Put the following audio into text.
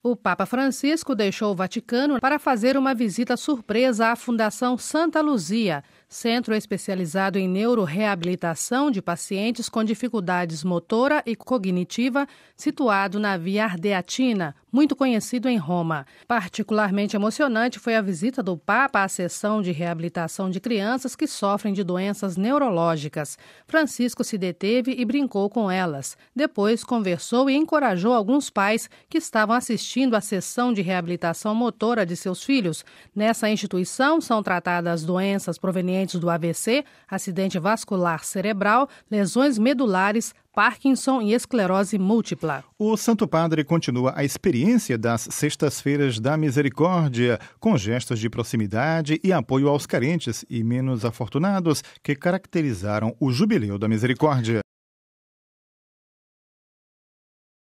O Papa Francisco deixou o Vaticano para fazer uma visita surpresa à Fundação Santa Luzia, centro especializado em neuroreabilitação de pacientes com dificuldades motora e cognitiva, situado na Via Ardeatina, muito conhecido em Roma. Particularmente emocionante foi a visita do Papa à sessão de reabilitação de crianças que sofrem de doenças neurológicas. Francisco se deteve e brincou com elas. Depois conversou e encorajou alguns pais que estavam assistindo à sessão de reabilitação motora de seus filhos. Nessa instituição são tratadas doenças provenientes do AVC, acidente vascular cerebral, lesões medulares, Parkinson e esclerose múltipla. O Santo Padre continua a experiência das Sextas-Feiras da Misericórdia, com gestos de proximidade e apoio aos carentes e menos afortunados que caracterizaram o Jubileu da Misericórdia.